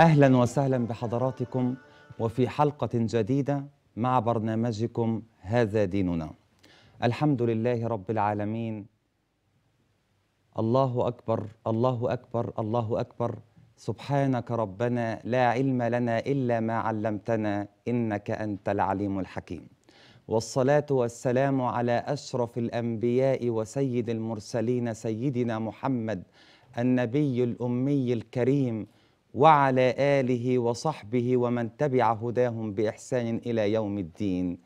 اهلا وسهلا بحضراتكم وفي حلقه جديده مع برنامجكم هذا ديننا الحمد لله رب العالمين الله اكبر الله اكبر الله اكبر سبحانك ربنا لا علم لنا الا ما علمتنا انك انت العليم الحكيم والصلاه والسلام على اشرف الانبياء وسيد المرسلين سيدنا محمد النبي الامي الكريم وعلى آله وصحبه ومن تبع هداهم بإحسان إلى يوم الدين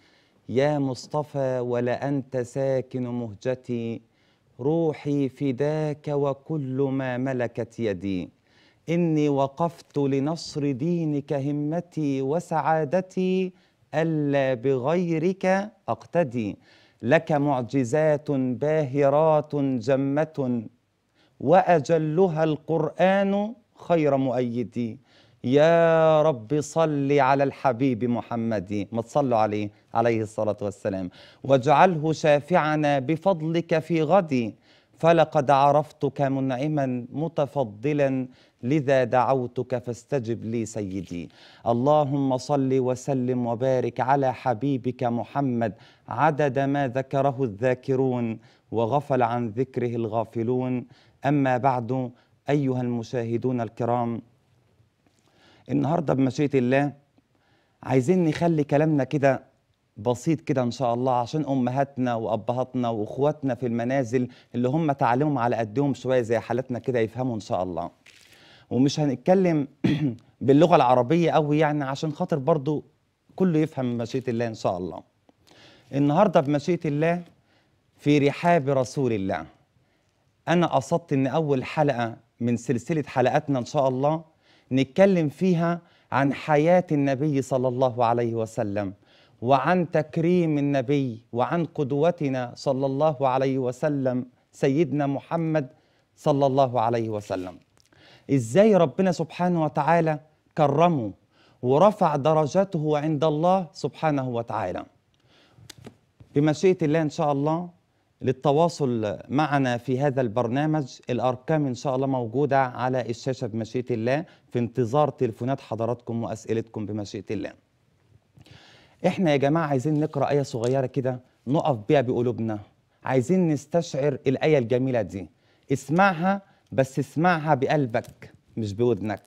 يا مصطفى ولا أنت ساكن مهجتي روحي فداك وكل ما ملكت يدي إني وقفت لنصر دينك همتي وسعادتي ألا بغيرك أقتدي لك معجزات باهرات جمة وأجلها القرآن خير مؤيدي يا رب صل على الحبيب محمد ما تصلوا عليه عليه الصلاة والسلام واجعله شافعنا بفضلك في غدي فلقد عرفتك منعما متفضلا لذا دعوتك فاستجب لي سيدي اللهم صل وسلم وبارك على حبيبك محمد عدد ما ذكره الذاكرون وغفل عن ذكره الغافلون أما بعد أيها المشاهدون الكرام النهاردة بمشيئة الله عايزين نخلي كلامنا كده بسيط كده إن شاء الله عشان أمهاتنا وأبهاتنا وأخواتنا في المنازل اللي هم تعلمهم على قدهم شوية زي حالتنا كده يفهموا إن شاء الله ومش هنتكلم باللغة العربية قوي يعني عشان خاطر برضو كله يفهم بمشيئة الله إن شاء الله النهاردة بمشيئة الله في رحاب رسول الله أنا قصدت إن أول حلقة من سلسلة حلقاتنا إن شاء الله نتكلم فيها عن حياة النبي صلى الله عليه وسلم وعن تكريم النبي وعن قدوتنا صلى الله عليه وسلم سيدنا محمد صلى الله عليه وسلم إزاي ربنا سبحانه وتعالى كرمه ورفع درجته عند الله سبحانه وتعالى بمشيئة الله إن شاء الله للتواصل معنا في هذا البرنامج الأرقام إن شاء الله موجودة على الشاشة بمشيئة الله في انتظار تلفونات حضراتكم وأسئلتكم بمشيئة الله إحنا يا جماعة عايزين نقرأ آية صغيرة كده نقف بيها بقلوبنا عايزين نستشعر الآية الجميلة دي اسمعها بس اسمعها بقلبك مش بودنك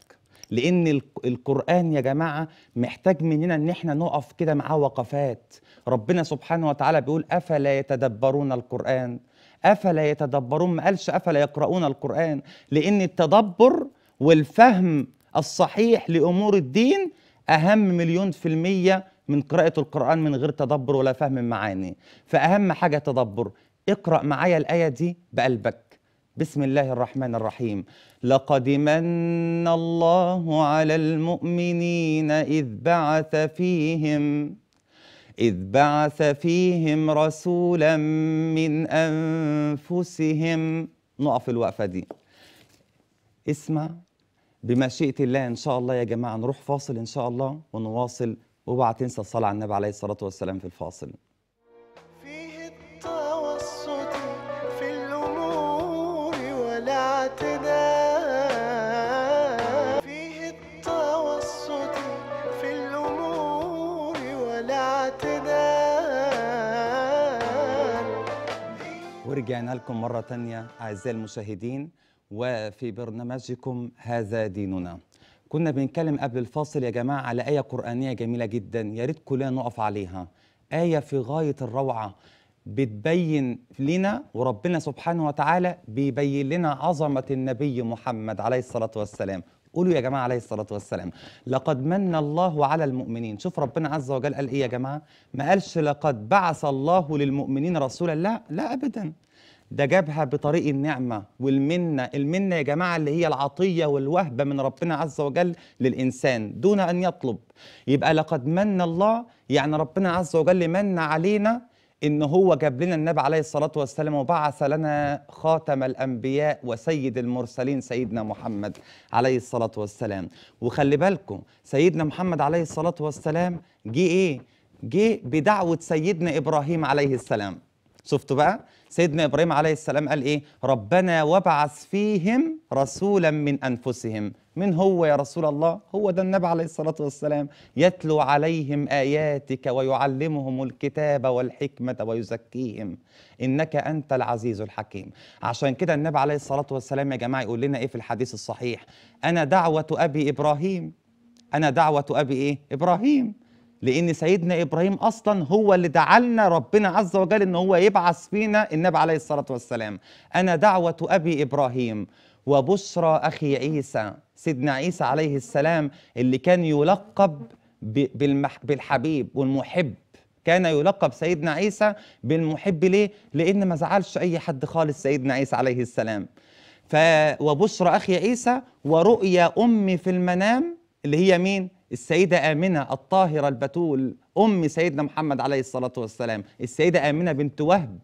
لأن القرآن يا جماعة محتاج مننا إن إحنا نقف كده معاه وقفات ربنا سبحانه وتعالى بيقول افلا يتدبرون القران افلا يتدبرون ما قالش افلا يقرؤون القران لان التدبر والفهم الصحيح لامور الدين اهم مليون في الميه من قراءه القران من غير تدبر ولا فهم المعاني فاهم حاجه تدبر اقرا معايا الايه دي بقلبك بسم الله الرحمن الرحيم لقد من الله على المؤمنين اذ بعث فيهم إذ بعث فيهم رسولا من أنفسهم نقف الوقفة دي اسمع بمشيئة الله إن شاء الله يا جماعة نروح فاصل إن شاء الله ونواصل وبعد تنسى الصلاة على النبي عليه الصلاة والسلام في الفاصل رجعنا لكم مرة تانية أعزائي المشاهدين وفي برنامجكم هذا ديننا كنا بنتكلم قبل الفاصل يا جماعة على آية قرآنية جميلة جدا يا ريت كلنا نقف عليها آية في غاية الروعة بتبين لنا وربنا سبحانه وتعالى بيبين لنا عظمة النبي محمد عليه الصلاة والسلام قولوا يا جماعة عليه الصلاة والسلام لقد من الله على المؤمنين شوف ربنا عز وجل قال إيه يا جماعة ما قالش لقد بعث الله للمؤمنين رسولا لا لا أبدا ده جابها بطريق النعمة والمنة المنة يا جماعة اللي هي العطية والوهبة من ربنا عز وجل للإنسان دون أن يطلب يبقى لقد من الله يعني ربنا عز وجل من علينا إن هو جاب لنا النبي عليه الصلاة والسلام وبعث لنا خاتم الأنبياء وسيد المرسلين سيدنا محمد عليه الصلاة والسلام وخلي بالكم سيدنا محمد عليه الصلاة والسلام جه إيه؟ جه بدعوة سيدنا إبراهيم عليه السلام شفتوا بقى سيدنا ابراهيم عليه السلام قال ايه ربنا وابعث فيهم رسولا من انفسهم من هو يا رسول الله هو ده النبي عليه الصلاه والسلام يتلو عليهم اياتك ويعلمهم الكتاب والحكمه ويزكيهم انك انت العزيز الحكيم عشان كده النبي عليه الصلاه والسلام يا جماعه يقول لنا ايه في الحديث الصحيح انا دعوه ابي ابراهيم انا دعوه ابي ايه ابراهيم لان سيدنا ابراهيم اصلا هو اللي دعلنا ربنا عز وجل ان هو يبعث فينا النبي عليه الصلاه والسلام انا دعوه ابي ابراهيم وبشرى اخي عيسى سيدنا عيسى عليه السلام اللي كان يلقب بالحبيب والمحب كان يلقب سيدنا عيسى بالمحب ليه؟ لأن ما زعلش أي حد خالص سيدنا عيسى عليه السلام ف وبشرى أخي عيسى ورؤيا أمي في المنام اللي هي مين؟ السيدة آمنة الطاهرة البتول أم سيدنا محمد عليه الصلاة والسلام السيدة آمنة بنت وهب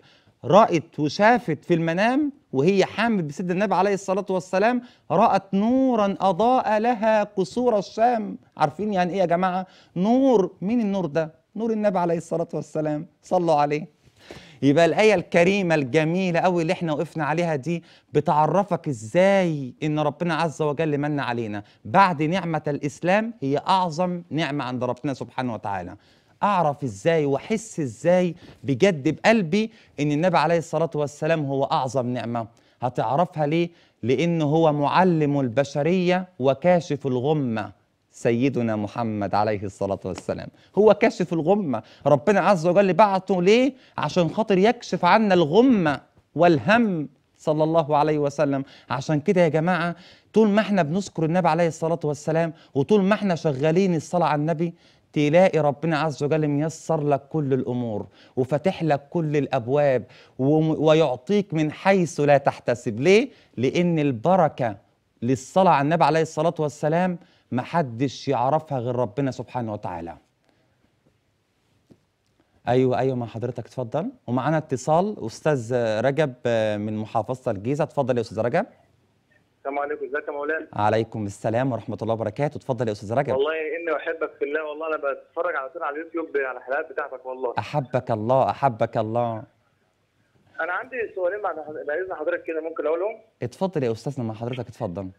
رأت وشافت في المنام وهي حامل بسيد النبي عليه الصلاة والسلام رأت نورا أضاء لها قصور الشام عارفين يعني إيه يا جماعة نور مين النور ده نور النبي عليه الصلاة والسلام صلوا عليه يبقى الآية الكريمة الجميلة قوي اللي احنا وقفنا عليها دي بتعرفك ازاي ان ربنا عز وجل من علينا بعد نعمة الإسلام هي أعظم نعمة عند ربنا سبحانه وتعالى اعرف ازاي واحس ازاي بجد بقلبي ان النبي عليه الصلاه والسلام هو اعظم نعمه هتعرفها ليه لأنه هو معلم البشريه وكاشف الغمه سيدنا محمد عليه الصلاة والسلام هو كشف الغمة ربنا عز وجل بعته ليه عشان خاطر يكشف عنا الغمة والهم صلى الله عليه وسلم عشان كده يا جماعة طول ما احنا بنذكر النبي عليه الصلاة والسلام وطول ما احنا شغالين الصلاة على النبي تلاقي ربنا عز وجل ميسر لك كل الامور وفاتح لك كل الابواب ويعطيك من حيث لا تحتسب ليه لان البركه للصلاه على النبي عليه الصلاه والسلام محدش يعرفها غير ربنا سبحانه وتعالى ايوه ايوه مع حضرتك اتفضل ومعانا اتصال استاذ رجب آه، من محافظه الجيزه اتفضل يا استاذ رجب السلام عليكم ازيك يا مولانا عليكم السلام ورحمه الله وبركاته اتفضل يا استاذ رجب والله اني احبك في الله والله انا بتفرج على طول على اليوتيوب على الحلقات بتاعتك والله احبك الله احبك الله انا عندي سؤالين بعد باذن حضرتك كده ممكن اقولهم اتفضل يا استاذنا مع حضرتك اتفضل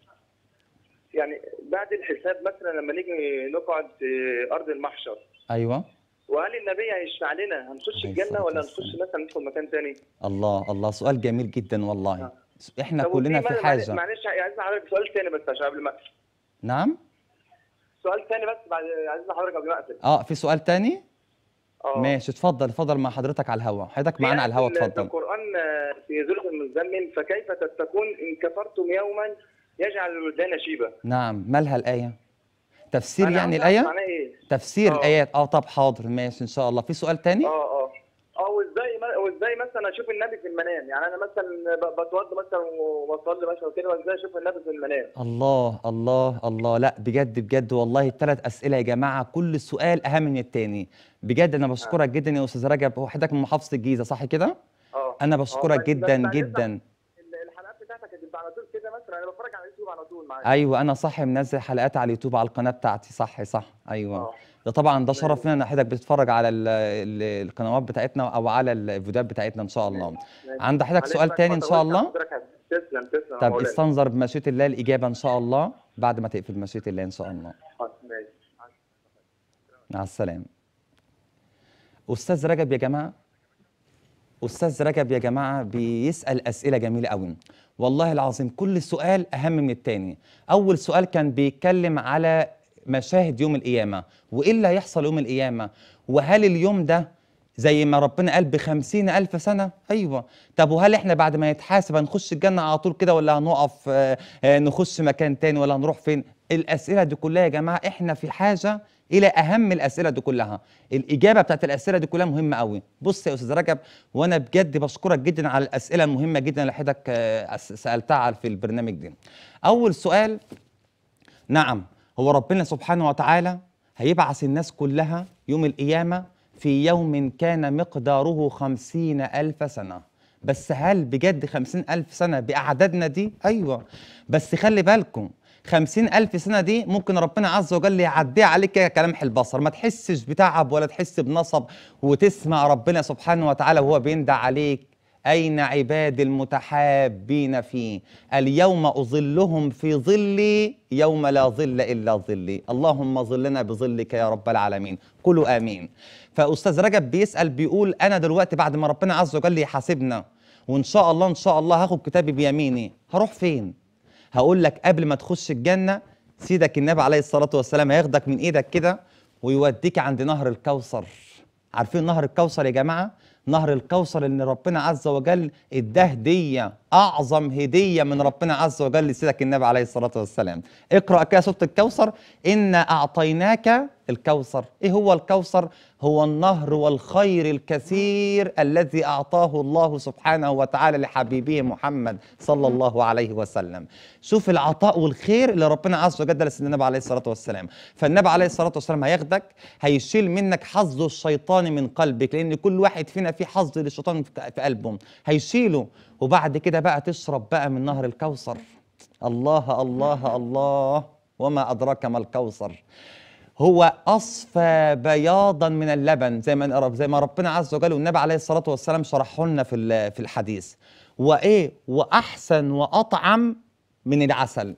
يعني بعد الحساب مثلا لما نيجي نقعد في ارض المحشر ايوه وهل النبي هيشفع لنا هنخش الجنه ولا هنخش مثلا ندخل مكان ثاني الله الله سؤال جميل جدا والله آه. احنا كلنا في حاجه معلش عايز حضرتك سؤال ثاني بس عشان قبل ما اقفل نعم سؤال ثاني بس بعد عايز حضرتك قبل ما اقفل اه في سؤال ثاني أوه. ماشي اتفضل اتفضل مع حضرتك على الهوا حضرتك معانا على الهوا اتفضل القران في ذل المزمل فكيف تتقون ان كفرتم يوما يجعل الولدان شيبة نعم مالها الآية؟ تفسير يعني الآية؟ إيه؟ تفسير أوه. الآيات اه طب حاضر ماشي إن شاء الله في سؤال تاني؟ اه اه اه وازاي وازاي مثلا اشوف النبي في المنام يعني انا مثلا بتوضى مثلا وبصلي مثلا كده وازاي اشوف النبي في المنام الله الله الله لا بجد بجد والله الثلاث اسئله يا جماعه كل سؤال اهم من الثاني بجد انا بشكرك آه. جدا يا استاذ رجب هو حضرتك من محافظه الجيزه صح كده اه انا بشكرك آه، طيب، جدا جدا انا بتفرج على اليوتيوب على طول معاك ايوه انا صح منزل حلقات على اليوتيوب على القناه بتاعتي صح صح ايوه آه. ده طبعا ده شرف لنا ان حضرتك بتتفرج على القنوات بتاعتنا او على الفيديوهات بتاعتنا ان شاء الله عند حضرتك سؤال تاني ان شاء الله تسلم تسلم طب استنظر بمشيئه الله الاجابه ان شاء الله بعد ما تقفل بمشيئه الله ان شاء الله مع السلامه استاذ رجب يا جماعه استاذ رجب يا جماعه بيسال اسئله جميله قوي والله العظيم كل سؤال اهم من الثاني اول سؤال كان بيتكلم على مشاهد يوم القيامه وايه اللي هيحصل يوم القيامه وهل اليوم ده زي ما ربنا قال بخمسين ألف سنة أيوة طب وهل إحنا بعد ما نتحاسب هنخش الجنة على طول كده ولا هنقف آه، آه، نخش مكان تاني ولا هنروح فين الأسئلة دي كلها يا جماعة إحنا في حاجة الى اهم الاسئله دي كلها الاجابه بتاعت الاسئله دي كلها مهمه قوي بص يا استاذ رجب وانا بجد بشكرك جدا على الاسئله المهمه جدا اللي حضرتك آه، سالتها في البرنامج ده اول سؤال نعم هو ربنا سبحانه وتعالى هيبعث الناس كلها يوم القيامه في يوم كان مقداره خمسين ألف سنة بس هل بجد خمسين ألف سنة بأعدادنا دي؟ أيوة بس خلي بالكم خمسين ألف سنة دي ممكن ربنا عز وجل يعديها عليك كلمح البصر ما تحسش بتعب ولا تحس بنصب وتسمع ربنا سبحانه وتعالى وهو بيندع عليك أين عبادي المتحابين فيه اليوم أظلهم في ظلي يوم لا ظل إلا ظلي اللهم ظلنا بظلك يا رب العالمين قولوا آمين فأستاذ رجب بيسأل بيقول أنا دلوقتي بعد ما ربنا عز وجل يحاسبنا وإن شاء الله إن شاء الله هاخد كتابي بيميني هروح فين هقول لك قبل ما تخش الجنه سيدك النبي عليه الصلاه والسلام هياخدك من ايدك كده ويوديك عند نهر الكوثر عارفين نهر الكوثر يا جماعه نهر الكوثر اللي ربنا عز وجل اداه هديه اعظم هديه من ربنا عز وجل لسيدك النبي عليه الصلاه والسلام اقرا كده سوره الكوثر ان اعطيناك الكوثر ايه هو الكوثر هو النهر والخير الكثير الذي اعطاه الله سبحانه وتعالى لحبيبه محمد صلى الله عليه وسلم شوف العطاء والخير اللي ربنا عز وجل لسيدنا النبي عليه الصلاه والسلام فالنبي عليه الصلاه والسلام هياخدك هيشيل منك حظ الشيطان من قلبك لان كل واحد فينا في حظ للشيطان في قلبه هيشيله وبعد كده بقى تشرب بقى من نهر الكوثر الله الله الله وما أدراك ما الكوثر هو أصفى بياضا من اللبن زي ما زي ما ربنا عز وجل والنبي عليه الصلاة والسلام شرحه لنا في في الحديث وإيه وأحسن وأطعم من العسل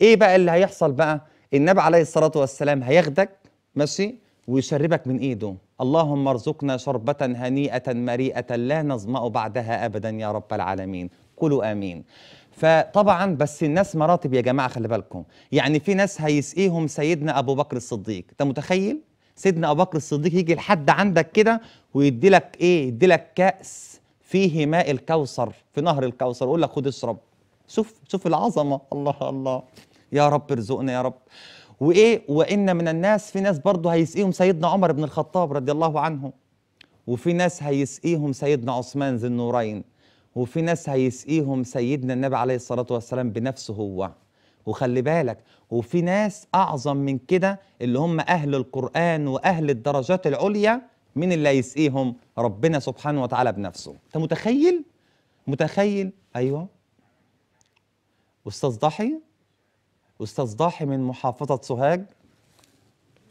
إيه بقى اللي هيحصل بقى النبي عليه الصلاة والسلام هياخدك ماشي ويشربك من ايده اللهم ارزقنا شربة هنيئة مريئة لا نظمأ بعدها ابدا يا رب العالمين قولوا امين فطبعا بس الناس مراتب يا جماعه خلي بالكم يعني في ناس هيسقيهم سيدنا ابو بكر الصديق انت متخيل سيدنا ابو بكر الصديق يجي لحد عندك كده ويدي لك ايه يدي لك كاس فيه ماء الكوثر في نهر الكوثر يقول لك خد اشرب شوف شوف العظمه الله الله يا رب ارزقنا يا رب وايه وان من الناس في ناس برضه هيسقيهم سيدنا عمر بن الخطاب رضي الله عنه وفي ناس هيسقيهم سيدنا عثمان ذي النورين وفي ناس هيسقيهم سيدنا النبي عليه الصلاه والسلام بنفسه هو وخلي بالك وفي ناس اعظم من كده اللي هم اهل القران واهل الدرجات العليا مين اللي هيسقيهم ربنا سبحانه وتعالى بنفسه انت متخيل متخيل ايوه استاذ ضحي استاذ ضاحي من محافظه سوهاج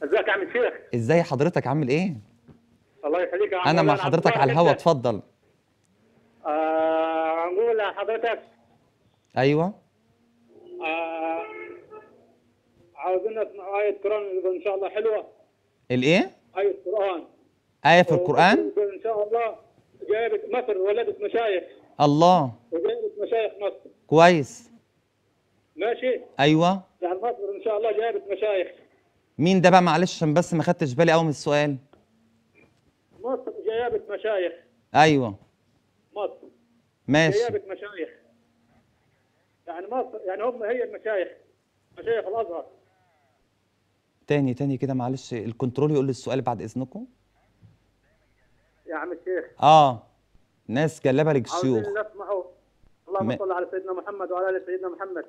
ازيك يا عم الشيخ ازاي حضرتك عامل ايه الله يخليك يا انا مع حضرتك على الهوا اتفضل آه نقول لحضرتك ايوه آه عاوزين نسمع آية قرآن إن شاء الله حلوة. الإيه؟ آية قرآن. آية في القرآن؟ إن شاء الله جايبة مصر ولادة مشايخ. الله. وجايبة مشايخ مصر. كويس. ماشي ايوه يعني مصر ان شاء الله جايبه مشايخ مين ده بقى معلش عشان بس ما خدتش بالي قوي من السؤال مصر جايبه مشايخ ايوه مصر ماشي جايبه مشايخ يعني مصر يعني هم هي المشايخ مشايخ الازهر تاني تاني كده معلش الكنترول يقول لي السؤال بعد اذنكم يا يعني عم الشيخ اه ناس جلابه للشيوخ عاوزين نسمعوا اللهم صل على سيدنا محمد وعلى ال سيدنا محمد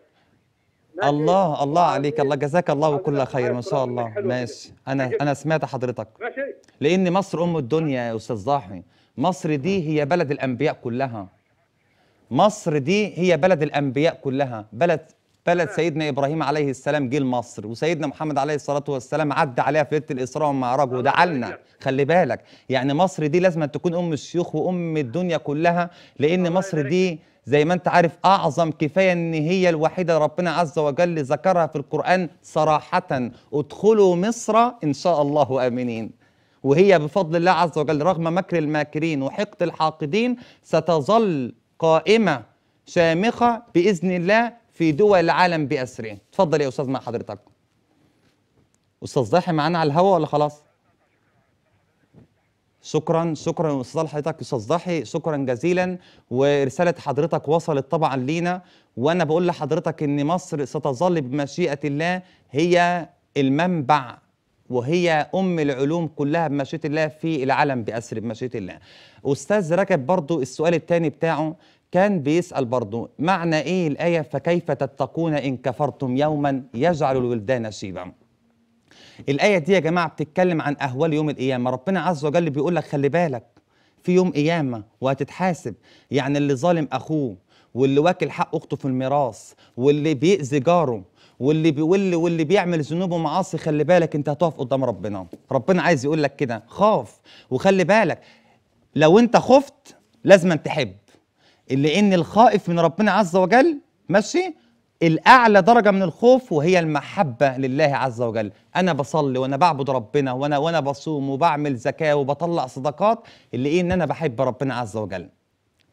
الله الله عليك الله جزاك الله كل خير ما شاء الله ماشي انا انا سمعت حضرتك لان مصر ام الدنيا يا استاذ ضاحي مصر دي نعم. هي بلد الانبياء كلها مصر دي هي بلد الانبياء كلها بلد بلد سيدنا ابراهيم عليه السلام جه مصر وسيدنا محمد عليه الصلاه والسلام عدى عليها في ليله الاسراء والمعراج ودعلنا خلي بالك يعني مصر دي لازم تكون ام الشيوخ وام الدنيا كلها لان مصر دي زي ما انت عارف اعظم كفايه ان هي الوحيده ربنا عز وجل ذكرها في القران صراحه ادخلوا مصر ان شاء الله امنين وهي بفضل الله عز وجل رغم مكر الماكرين وحقد الحاقدين ستظل قائمه شامخه باذن الله في دول العالم بأسره تفضل يا أستاذ مع حضرتك أستاذ ضاحي معانا على الهوا ولا خلاص شكرا شكرا استاذ حضرتك استاذ ضحي شكرا جزيلا ورساله حضرتك وصلت طبعا لينا وانا بقول لحضرتك ان مصر ستظل بمشيئه الله هي المنبع وهي ام العلوم كلها بمشيئه الله في العالم باسر بمشيئه الله استاذ ركب برضو السؤال الثاني بتاعه كان بيسأل برضه معنى إيه الآية فكيف تتقون إن كفرتم يوما يجعل الولدان شيبا الآية دي يا جماعة بتتكلم عن أهوال يوم القيامة ربنا عز وجل بيقول لك خلي بالك في يوم قيامة وهتتحاسب يعني اللي ظالم أخوه واللي واكل حق أخته في الميراث واللي بيأذي جاره واللي بيولي واللي بيعمل ذنوب ومعاصي خلي بالك انت هتقف قدام ربنا ربنا عايز يقول لك كده خاف وخلي بالك لو انت خفت لازم تحب لان الخائف من ربنا عز وجل ماشي الاعلى درجه من الخوف وهي المحبه لله عز وجل انا بصلي وانا بعبد ربنا وانا وانا بصوم وبعمل زكاه وبطلع صدقات اللي ايه ان انا بحب ربنا عز وجل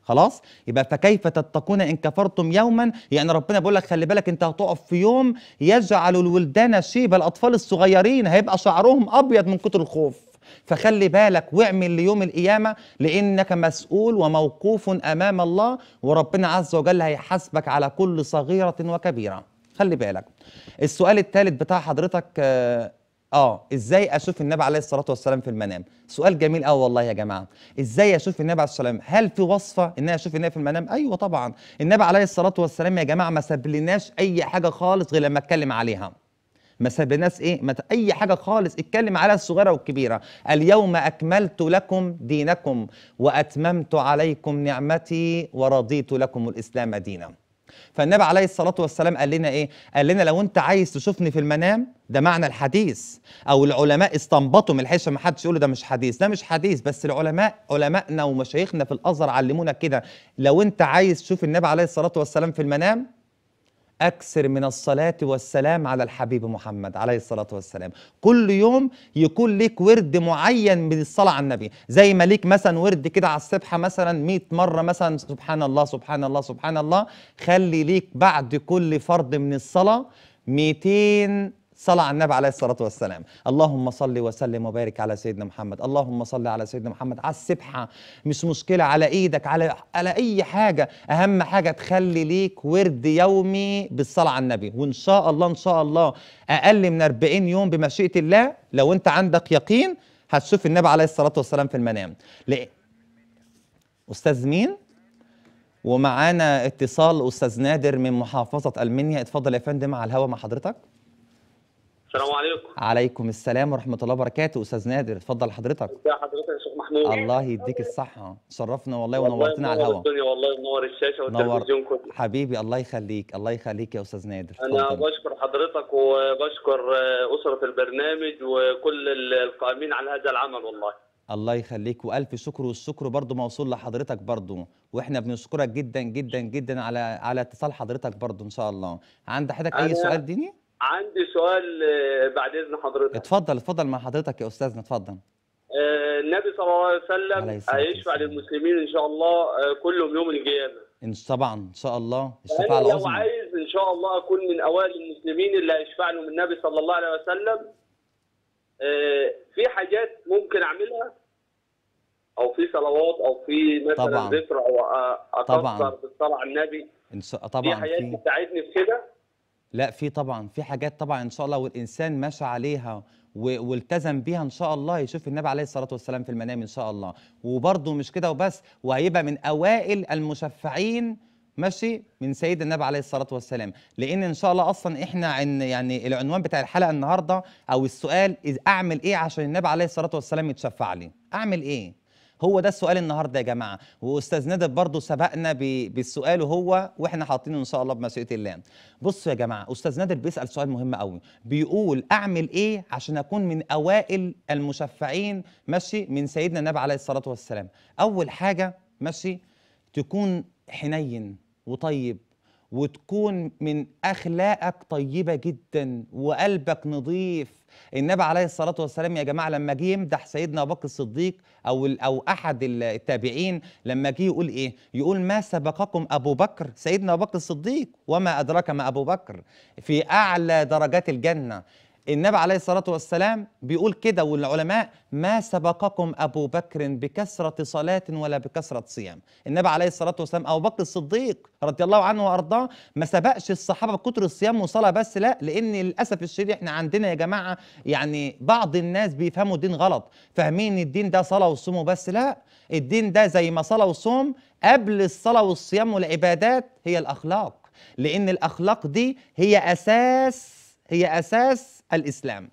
خلاص يبقى فكيف تتقون ان كفرتم يوما يعني ربنا بيقول لك خلي بالك انت هتقف في يوم يجعل الولدان شيبه الاطفال الصغيرين هيبقى شعرهم ابيض من كتر الخوف فخلي بالك واعمل ليوم القيامة لأنك مسؤول وموقوف أمام الله وربنا عز وجل هيحاسبك على كل صغيرة وكبيرة خلي بالك السؤال الثالث بتاع حضرتك آه،, آه, إزاي أشوف النبي عليه الصلاة والسلام في المنام سؤال جميل قوي والله يا جماعة إزاي أشوف النبي عليه الصلاة والسلام هل في وصفة إن أنا أشوف النبي في المنام أيوة طبعا النبي عليه الصلاة والسلام يا جماعة ما سبلناش أي حاجة خالص غير لما أتكلم عليها ما سبناش ايه ما اي حاجه خالص اتكلم على الصغيره والكبيره اليوم اكملت لكم دينكم واتممت عليكم نعمتي ورضيت لكم الاسلام دينا فالنبي عليه الصلاه والسلام قال لنا ايه قال لنا لو انت عايز تشوفني في المنام ده معنى الحديث او العلماء استنبطوا من الحيث ما حدش يقول ده مش حديث ده مش حديث بس العلماء علمائنا ومشايخنا في الازهر علمونا كده لو انت عايز تشوف النبي عليه الصلاه والسلام في المنام أكثر من الصلاة والسلام على الحبيب محمد عليه الصلاة والسلام كل يوم يكون ليك ورد معين من الصلاة على النبي زي ما ليك مثلا ورد كده على السبحة مثلا مئة مرة مثلا سبحان الله سبحان الله سبحان الله خلي ليك بعد كل فرض من الصلاة 200 صلى على النبي عليه الصلاه والسلام اللهم صل وسلم وبارك على سيدنا محمد اللهم صل على سيدنا محمد على السبحه مش مشكله على ايدك على على اي حاجه اهم حاجه تخلي ليك ورد يومي بالصلاه على النبي وان شاء الله ان شاء الله اقل من 40 يوم بمشيئه الله لو انت عندك يقين هتشوف النبي عليه الصلاه والسلام في المنام ليه استاذ مين ومعانا اتصال استاذ نادر من محافظه المنيا اتفضل يا فندم على الهوا مع حضرتك السلام عليكم عليكم السلام ورحمه الله وبركاته استاذ نادر اتفضل حضرتك ازي حضرتك يا شيخ محمود الله يديك الصحه شرفنا والله, ونورتنا على الهواء الدنيا والله منور الشاشه والتلفزيون كله حبيبي الله يخليك الله يخليك يا استاذ نادر انا فضل. بشكر حضرتك وبشكر آه، اسره البرنامج وكل القائمين على هذا العمل والله الله يخليك والف شكر والشكر برضه موصول لحضرتك برضه واحنا بنشكرك جدا جدا جدا على على اتصال حضرتك برضه ان شاء الله عند حضرتك اي سؤال ديني عندي سؤال آه، بعد اذن حضرتك اتفضل اتفضل مع حضرتك يا استاذنا اتفضل آه، النبي صلى الله عليه وسلم هيشفع للمسلمين ان شاء الله آه، كلهم يوم القيامه ان طبعا ان شاء الله الشفاعه العظمى لو عايز ان شاء الله اكون من اوائل المسلمين اللي هيشفع لهم النبي صلى الله عليه وسلم في حاجات ممكن اعملها او في صلوات او في مثلا ذكر او اكثر بالصلاه على النبي طبعا في حاجات بتساعدني في كده لا في طبعا في حاجات طبعا ان شاء الله والانسان ماشي عليها والتزم بيها ان شاء الله يشوف النبي عليه الصلاه والسلام في المنام ان شاء الله وبرده مش كده وبس وهيبقى من اوائل المشفعين ماشي من سيد النبي عليه الصلاه والسلام لان ان شاء الله اصلا احنا عن يعني العنوان بتاع الحلقه النهارده او السؤال اعمل ايه عشان النبي عليه الصلاه والسلام يتشفع لي اعمل ايه هو ده السؤال النهارده يا جماعه واستاذ نادر برضه سبقنا بالسؤال وهو واحنا حاطينه ان شاء الله بمشيئه الله بصوا يا جماعه استاذ نادر بيسال سؤال مهم قوي بيقول اعمل ايه عشان اكون من اوائل المشفعين ماشي من سيدنا النبي عليه الصلاه والسلام اول حاجه ماشي تكون حنين وطيب وتكون من اخلاقك طيبه جدا وقلبك نظيف النبي عليه الصلاه والسلام يا جماعه لما جه يمدح سيدنا ابو بكر الصديق او او احد التابعين لما جه يقول ايه يقول ما سبقكم ابو بكر سيدنا ابو بكر الصديق وما ادراك ما ابو بكر في اعلى درجات الجنه النبي عليه الصلاة والسلام بيقول كده والعلماء ما سبقكم أبو بكر بكثرة صلاة ولا بكثرة صيام النبي عليه الصلاة والسلام أبو بكر الصديق رضي الله عنه وأرضاه ما سبقش الصحابة بكثر الصيام وصلاة بس لا لأن للأسف الشديد إحنا عندنا يا جماعة يعني بعض الناس بيفهموا الدين غلط فاهمين الدين ده صلاة وصوم وبس لا الدين ده زي ما صلاة وصوم قبل الصلاة والصيام والعبادات هي الأخلاق لأن الأخلاق دي هي أساس هي أساس الإسلام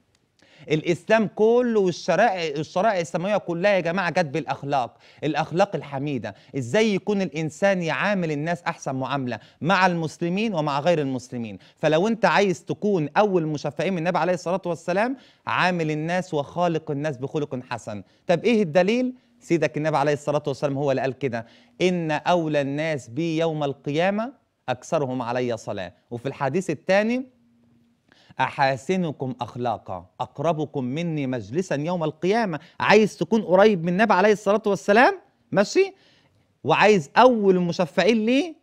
الاسلام كله والشرائع الشرائع السماويه كلها يا جماعه جت بالاخلاق الاخلاق الحميده ازاي يكون الانسان يعامل الناس احسن معامله مع المسلمين ومع غير المسلمين فلو انت عايز تكون اول مشفعين من النبي عليه الصلاه والسلام عامل الناس وخالق الناس بخلق حسن طب ايه الدليل سيدك النبي عليه الصلاه والسلام هو اللي قال كده ان اولى الناس بي يوم القيامه اكثرهم علي صلاه وفي الحديث الثاني أحاسنكم أخلاقا أقربكم مني مجلسا يوم القيامة عايز تكون قريب من النبي عليه الصلاة والسلام ماشي وعايز أول المشفعين ليه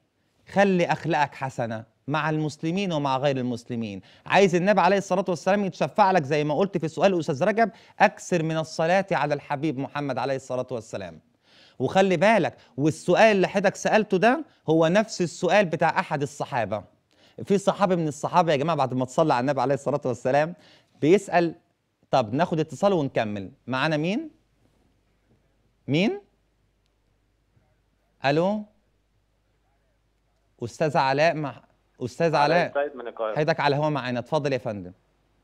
خلي أخلاقك حسنة مع المسلمين ومع غير المسلمين عايز النبي عليه الصلاة والسلام يتشفع لك زي ما قلت في سؤال أستاذ رجب أكثر من الصلاة على الحبيب محمد عليه الصلاة والسلام وخلي بالك والسؤال اللي حضرتك سألته ده هو نفس السؤال بتاع أحد الصحابة في صحابي من الصحابه يا جماعه بعد ما تصلى على النبي عليه الصلاه والسلام بيسال طب ناخد اتصال ونكمل معانا مين مين الو استاذ علاء مع استاذ علاء حضرتك على الهواء معانا اتفضل يا فندم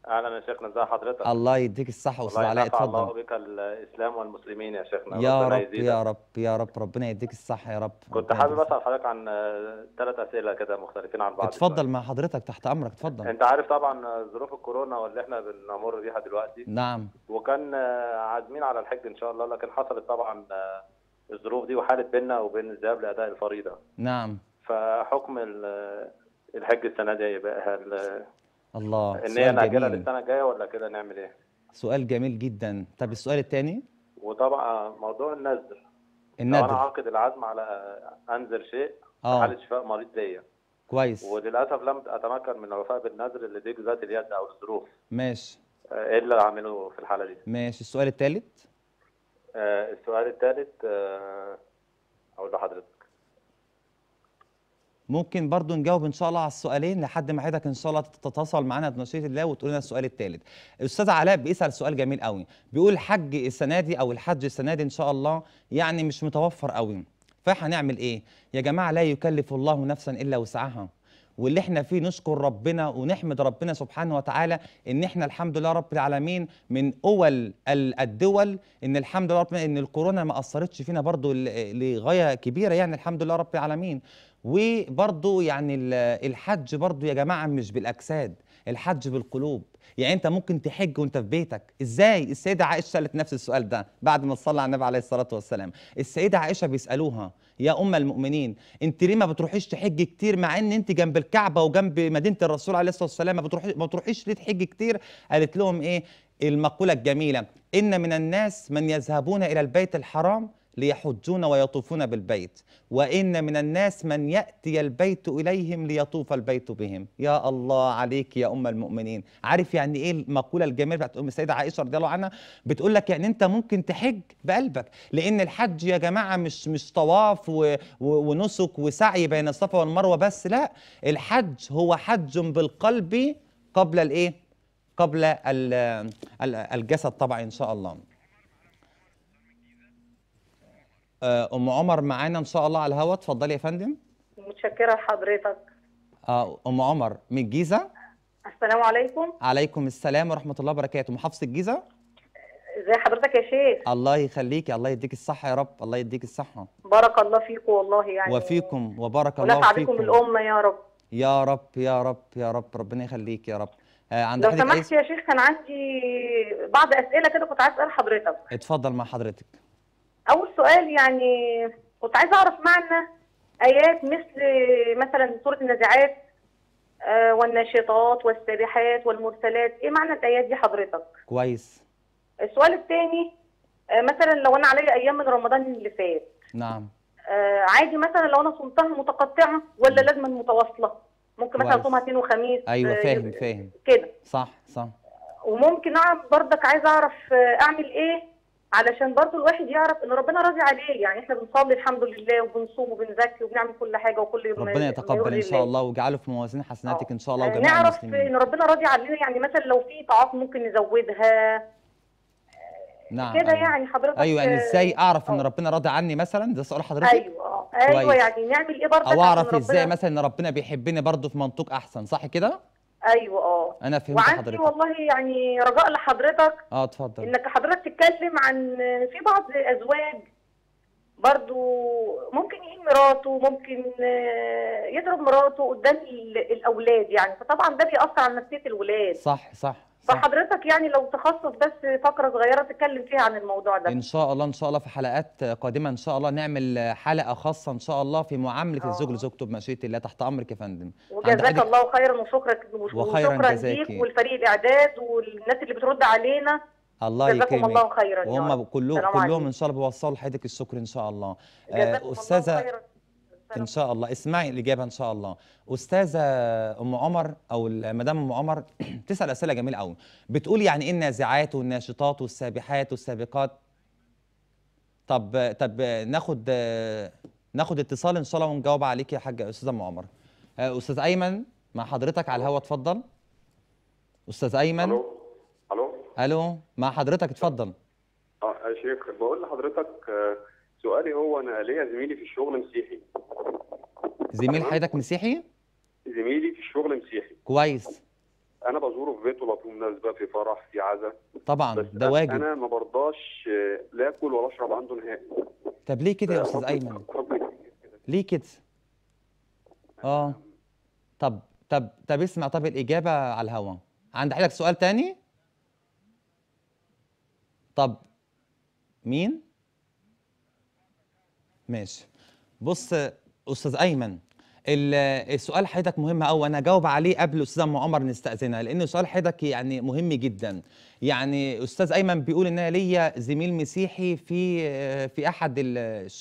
اهلا يا شيخنا ازي حضرتك الله يديك الصحه واستاذ علاء اتفضل الله بك الاسلام والمسلمين يا شيخنا يا رب يا رب يا رب ربنا يديك الصحه يا رب كنت حابب اسال حضرتك عن ثلاث آه، اسئله كده مختلفين عن بعض اتفضل مع حضرتك تحت امرك اتفضل انت عارف طبعا آه، ظروف الكورونا واللي احنا بنمر بيها دلوقتي نعم وكان آه، عازمين على الحج ان شاء الله لكن حصلت طبعا الظروف دي وحالت بيننا وبين الذهاب لاداء الفريضه نعم فحكم الحج السنه دي هيبقى هل الله ان هي ناجلها للسنه الجايه ولا كده نعمل ايه؟ سؤال جميل جدا طب السؤال الثاني وطبعا موضوع النذر النذر انا عاقد العزم على انذر شيء آه. حاله شفاء مريض ليا كويس وللاسف لم اتمكن من الوفاء بالنذر اللي ذات اليد او الظروف ماشي ايه اللي اعمله في الحاله دي؟ ماشي السؤال الثالث آه السؤال الثالث آه اقول لحضرتك ممكن برضو نجاوب ان شاء الله على السؤالين لحد ما حضرتك ان شاء الله تتصل معانا بنشيط الله وتقول لنا السؤال الثالث الاستاذ علاء بيسال سؤال جميل قوي بيقول الحج السنه دي او الحج السنه دي ان شاء الله يعني مش متوفر قوي فهنعمل ايه يا جماعه لا يكلف الله نفسا الا وسعها واللي احنا فيه نشكر ربنا ونحمد ربنا سبحانه وتعالى ان احنا الحمد لله رب العالمين من اول الدول ان الحمد لله رب ان الكورونا ما اثرتش فينا برضو لغايه كبيره يعني الحمد لله رب العالمين وبرضه يعني الحج برضه يا جماعه مش بالاجساد الحج بالقلوب يعني انت ممكن تحج وانت في بيتك ازاي السيده عائشه سالت نفس السؤال ده بعد ما صلى على النبي عليه الصلاه والسلام السيده عائشه بيسالوها يا ام المؤمنين انت ليه ما بتروحيش تحج كتير مع ان انت جنب الكعبه وجنب مدينه الرسول عليه الصلاه والسلام ما بتروحيش ما بتروحيش ليه تحج كتير قالت لهم ايه المقوله الجميله ان من الناس من يذهبون الى البيت الحرام ليحجون ويطوفون بالبيت وإن من الناس من يأتي البيت إليهم ليطوف البيت بهم يا الله عليك يا أم المؤمنين عارف يعني إيه المقولة الجميلة بتاعت أم السيدة عائشة رضي الله عنها بتقول لك يعني أنت ممكن تحج بقلبك لأن الحج يا جماعة مش مش طواف و و ونسك وسعي بين الصفا والمروة بس لا الحج هو حج بالقلب قبل الإيه قبل الجسد طبعا إن شاء الله آه، ام عمر معانا ان شاء الله على الهوا اتفضلي يا فندم متشكره لحضرتك اه ام عمر من الجيزه السلام عليكم عليكم السلام ورحمه الله وبركاته محافظه الجيزه ازي حضرتك يا شيخ الله يخليكي الله يديك الصحه يا رب الله يديك الصحه بارك الله فيكم والله يعني وفيكم وبارك الله فيكم عليكم الامه يا رب يا رب يا رب يا رب ربنا يخليك يا رب آه عند لو سمحت يا شيخ كان عندي بعض اسئله كده كنت عايز اسال حضرتك اتفضل مع حضرتك اول سؤال يعني كنت عايزه اعرف معنى ايات مثل مثلا سوره النازعات آه، والناشطات والسابحات والمرسلات ايه معنى الايات دي حضرتك كويس السؤال الثاني آه، مثلا لو انا عليا ايام من رمضان اللي فات نعم آه، عادي مثلا لو انا صمتها متقطعه ولا لازم متواصله ممكن مثلا اصومها اثنين وخميس ايوه فاهم فاهم كده صح صح وممكن اعرف برضك عايزه اعرف اعمل ايه علشان برضو الواحد يعرف ان ربنا راضي عليه يعني احنا بنصلي الحمد لله وبنصوم وبنزكي وبنعمل كل حاجه وكل يوم ربنا يتقبل ان شاء الله ويجعله في موازين حسناتك ان شاء الله يعني وجميع نعرف المسلمين نعرف ان ربنا راضي علينا يعني مثلا لو في طاعات ممكن نزودها نعم كده أيوة. يعني حضرتك ايوه يعني ازاي اعرف ان آه. ربنا راضي عني مثلا ده سؤال حضرتك ايوه آه. ايوه يعني نعمل ايه برضه او اعرف ازاي مثلا ان ربنا بيحبني برضه في منطوق احسن صح كده ايوه اه انا فهمت وعندي حضرتك والله يعني رجاء لحضرتك اه اتفضل انك حضرتك تتكلم عن في بعض الازواج برضو ممكن يهين مراته ممكن آه، يضرب مراته قدام الاولاد يعني فطبعا ده بيأثر على نفسيه الولاد صح صح فحضرتك يعني لو تخصص بس فقره صغيره تتكلم فيها عن الموضوع ده ان شاء الله ان شاء الله في حلقات قادمه ان شاء الله نعمل حلقه خاصه ان شاء الله في معامله آه. الزوج لزوجته بمشيئه الله تحت امرك يا فندم وجزاك الله خيرا وشكرا وشكرا ليك والفريق الاعداد والناس اللي بترد علينا الله يكرمك جزاكم الله خيرا وهم كلهم كلهم ان شاء الله بيوصلوا لحضرتك الشكر ان شاء الله آه، استاذه ان شاء الله اسمعي الاجابه ان شاء الله استاذه ام عمر او مدام ام عمر تسال اسئله جميله قوي بتقول يعني ايه النازعات والناشطات والسابحات والسابقات طب طب ناخد ناخد اتصال ان شاء الله ونجاوب عليك يا حاجه استاذه ام عمر آه، استاذ ايمن مع حضرتك على الهوا اتفضل استاذ ايمن الو الو الو مع حضرتك اتفضل اه يا شيخ بقول لحضرتك آه سؤالي هو انا ليا زميلي في الشغل مسيحي زميل حضرتك مسيحي؟ زميلي في الشغل مسيحي كويس انا بزوره في بيته في مناسبه في فرح في عزاء طبعا ده واجب انا ما برضاش آه، لا اكل ولا اشرب عنده نهائي طب ليه كده يا استاذ ايمن؟ ليه كده؟ اه طب طب طب اسمع طب الاجابه على الهوا عند حضرتك سؤال تاني؟ طب مين؟ ماشي بص استاذ ايمن السؤال حضرتك مهم قوي انا اجاوب عليه قبل استاذ ام عمر نستاذنها لان سؤال حضرتك يعني مهم جدا يعني استاذ ايمن بيقول ان انا ليا زميل مسيحي في في احد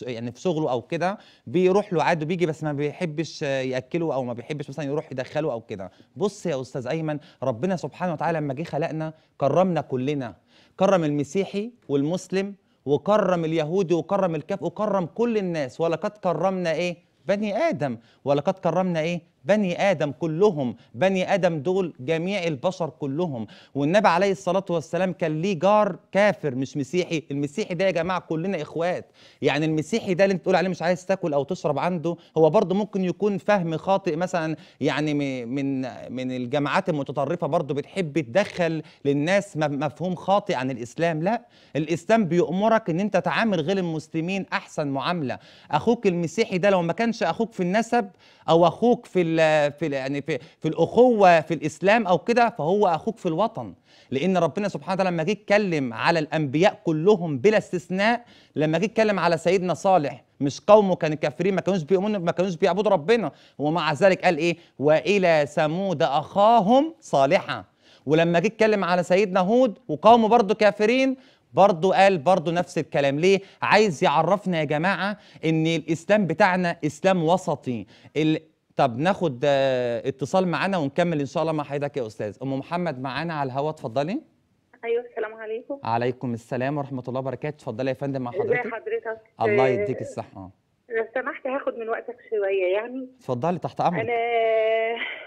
يعني في شغله او كده بيروح له عاد وبيجي بس ما بيحبش ياكله او ما بيحبش مثلا يروح يدخله او كده بص يا استاذ ايمن ربنا سبحانه وتعالى لما جه خلقنا كرمنا كلنا كرم المسيحي والمسلم وكرم اليهود وكرم الكاف وكرم كل الناس ولقد كرمنا ايه بني ادم ولقد كرمنا ايه بني آدم كلهم بني آدم دول جميع البشر كلهم والنبي عليه الصلاة والسلام كان ليه جار كافر مش مسيحي المسيحي ده يا جماعة كلنا إخوات يعني المسيحي ده اللي انت تقول عليه مش عايز تاكل أو تشرب عنده هو برضه ممكن يكون فهم خاطئ مثلا يعني من من الجماعات المتطرفة برضه بتحب تدخل للناس مفهوم خاطئ عن الإسلام لا الإسلام بيأمرك إن أنت تعامل غير المسلمين أحسن معاملة أخوك المسيحي ده لو ما كانش أخوك في النسب أو أخوك في في يعني في, في الاخوه في الاسلام او كده فهو اخوك في الوطن لان ربنا سبحانه وتعالى لما جه اتكلم على الانبياء كلهم بلا استثناء لما جه اتكلم على سيدنا صالح مش قومه كان كافرين ما كانوش بيؤمنوا ما كانوش بيعبدوا ربنا ومع ذلك قال ايه والى ثمود اخاهم صالحا ولما جه اتكلم على سيدنا هود وقومه برضه كافرين برضه قال برضه نفس الكلام ليه عايز يعرفنا يا جماعه ان الاسلام بتاعنا اسلام وسطي طب ناخد آه، اتصال معانا ونكمل ان شاء الله مع حضرتك يا استاذ ام محمد معانا على الهوا اتفضلي ايوه السلام عليكم وعليكم السلام ورحمه الله وبركاته اتفضلي يا فندم مع حضرتك حضرتك الله آه، يديك الصحه لو سمحت هاخد من وقتك شويه يعني اتفضلي تحت امرك انا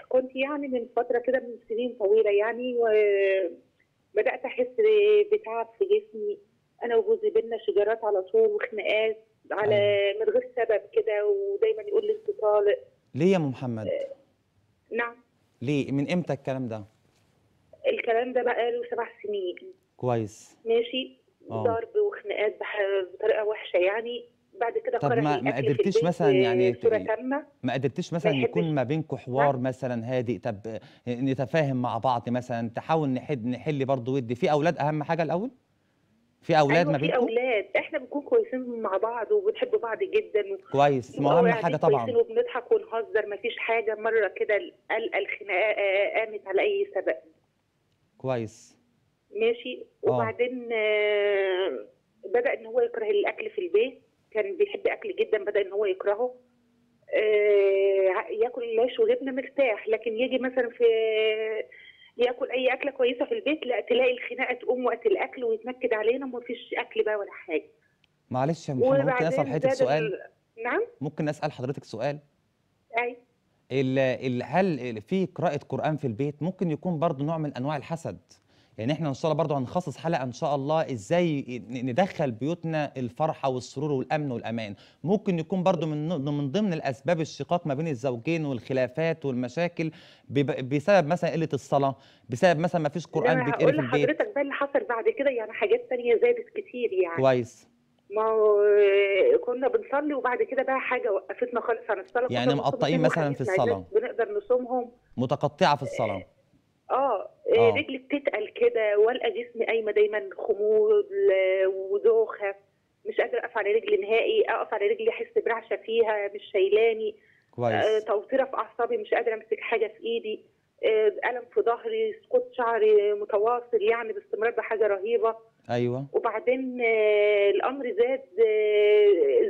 كنت يعني من فتره كده من سنين طويله يعني وبدات احس بتعب في جسمي انا وجوزي بينا شجارات على طول وخناقات على أيوة. من غير سبب كده ودايما يقول لي انت طالق ليه يا ام محمد؟ نعم ليه؟ من امتى الكلام ده؟ الكلام ده بقى له سبع سنين كويس ماشي أوه. ضرب وخناقات بح... بطريقه وحشه يعني بعد كده طب ما يعني ما قدرتيش مثلا يعني ما قدرتيش مثلا يكون ما بينكم حوار نعم. مثلا هادئ طب نتفاهم مع بعض مثلا تحاول نحد نحل برضه ودي في اولاد اهم حاجه الاول؟ في اولاد أيوة ما بينكم في اولاد احنا بنكون كويسين مع بعض وبنحب بعض جدا كويس ما اهم حاجه طبعا وبنضحك ونهزر ما فيش حاجه مره كده القلقه الخناقه آه، آه، قامت على اي سبب كويس ماشي آه. وبعدين آه بدا ان هو يكره الاكل في البيت كان بيحب اكل جدا بدا ان هو يكرهه آه ياكل العيش وجبنه مرتاح لكن يجي مثلا في ياكل اي اكله كويسه في البيت لا تلاقي الخناقه تقوم وقت الاكل ويتنكد علينا ومفيش اكل بقى ولا حاجه معلش يا محمد ممكن اسال حضرتك سؤال ال... نعم ممكن اسال حضرتك سؤال اي ال... هل في قراءه قران في البيت ممكن يكون برضه نوع من انواع الحسد لان احنا ان شاء الله برضه هنخصص حلقه ان شاء الله ازاي ندخل بيوتنا الفرحه والسرور والامن والامان ممكن يكون برضه من من ضمن الاسباب الشقاق ما بين الزوجين والخلافات والمشاكل بسبب مثلا قله الصلاه بسبب مثلا ما فيش قران بيتقرا في البيت حضرتك بقى اللي حصل بعد كده يعني حاجات ثانيه زادت كتير يعني كويس ما هو كنا بنصلي وبعد كده بقى حاجه وقفتنا خالص عن الصلاه يعني مقطعين مثلا في الصلاه بنقدر نصومهم متقطعه في الصلاه آه، اه،, إيه، اه رجلي بتتقل كده والقى جسمي قايمه دايما خمول آه، ودوخه مش قادره اقف على رجلي نهائي اقف على رجلي احس برعشه فيها مش شايلاني كويس آه، توتيره في اعصابي مش قادره امسك حاجه في ايدي الم في ظهري سقوط شعري متواصل يعني باستمرار بحاجه رهيبه ايوه وبعدين الامر زاد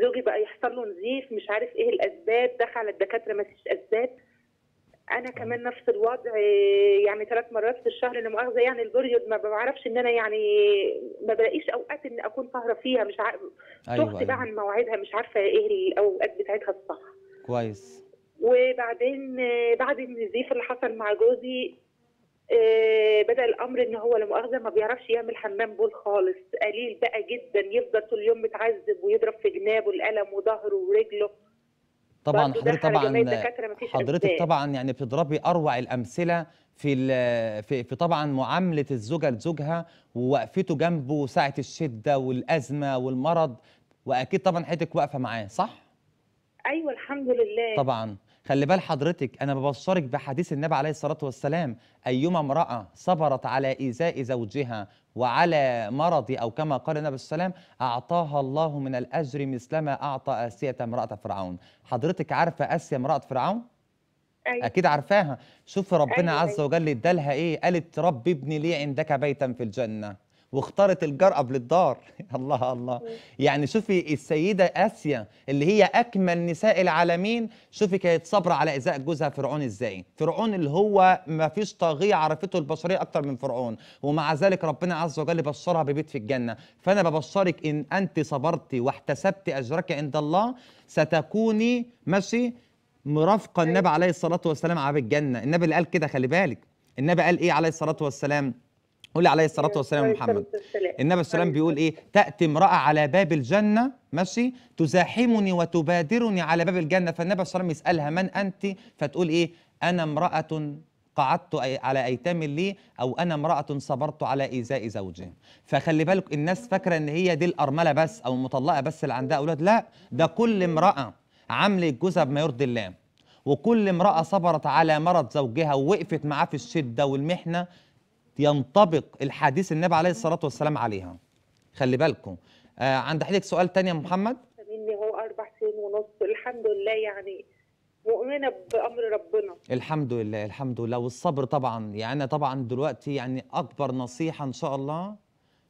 زوجي بقى يحصل له نزيف مش عارف ايه الاسباب دخل الدكاتره ما فيش اسباب انا آه. كمان نفس الوضع يعني ثلاث مرات في الشهر لا مؤاخذه يعني البريود ما بعرفش ان انا يعني ما بلاقيش اوقات ان اكون سهره فيها مش عارفه أيوة تحت أيوة. بقى عن مواعيدها مش عارفه ايه الاوقات بتاعتها الصح كويس وبعدين بعد النزيف اللي حصل مع جوزي آه، بدا الامر ان هو لا مؤاخذه ما بيعرفش يعمل حمام بول خالص قليل بقى جدا يفضل طول اليوم متعذب ويضرب في جنابه القلم وظهره ورجله طبعا حضرتك طبعا حضرتك طبعا يعني بتضربي اروع الامثله في في, في طبعا معامله الزوجه لزوجها ووقفته جنبه ساعه الشده والازمه والمرض واكيد طبعا حضرتك واقفه معاه صح ايوه الحمد لله طبعا خلي بال حضرتك انا ببشرك بحديث النبي عليه الصلاه والسلام ايما امراه صبرت على ايذاء زوجها وعلى مرضي أو كما قال النبي صلى الله عليه وسلم أعطاها الله من الأجر مثلما أعطى آسية امرأة فرعون حضرتك عارفة آسيا امرأة فرعون؟ أيوة. أكيد عارفاها شوف ربنا أيوة. عز أيوة. وجل ادالها إيه قالت رب ابني لي عندك بيتا في الجنة واختارت الجار قبل الدار الله الله يعني شوفي السيدة آسيا اللي هي أكمل نساء العالمين شوفي كانت صابرة على إزاء جوزها فرعون إزاي فرعون اللي هو ما فيش طاغية عرفته البشرية أكتر من فرعون ومع ذلك ربنا عز وجل بشرها ببيت في الجنة فأنا ببشرك إن أنت صبرتي واحتسبت أجرك عند الله ستكوني ماشي مرافقة النبي عليه الصلاة والسلام على الجنة النبي اللي قال كده خلي بالك النبي قال إيه عليه الصلاة والسلام قول عليه الصلاه والسلام يا محمد النبي السلام بيقول ايه تاتي امراه على باب الجنه ماشي تزاحمني وتبادرني على باب الجنه فالنبي صلى الله عليه وسلم يسالها من انت فتقول ايه انا امراه قعدت على ايتام لي او انا امراه صبرت على ايذاء زوجي فخلي بالك الناس فاكره ان هي دي الارمله بس او المطلقه بس اللي عندها اولاد لا ده كل امراه عامله جوزها بما يرضي الله وكل امراه صبرت على مرض زوجها ووقفت معاه في الشده والمحنه ينطبق الحديث النبي عليه الصلاة والسلام عليها خلي بالكم آه عند حضرتك سؤال تاني يا محمد مني هو أربع سنين ونص الحمد لله يعني مؤمنة بأمر ربنا الحمد لله الحمد لله والصبر طبعا يعني أنا طبعا دلوقتي يعني أكبر نصيحة إن شاء الله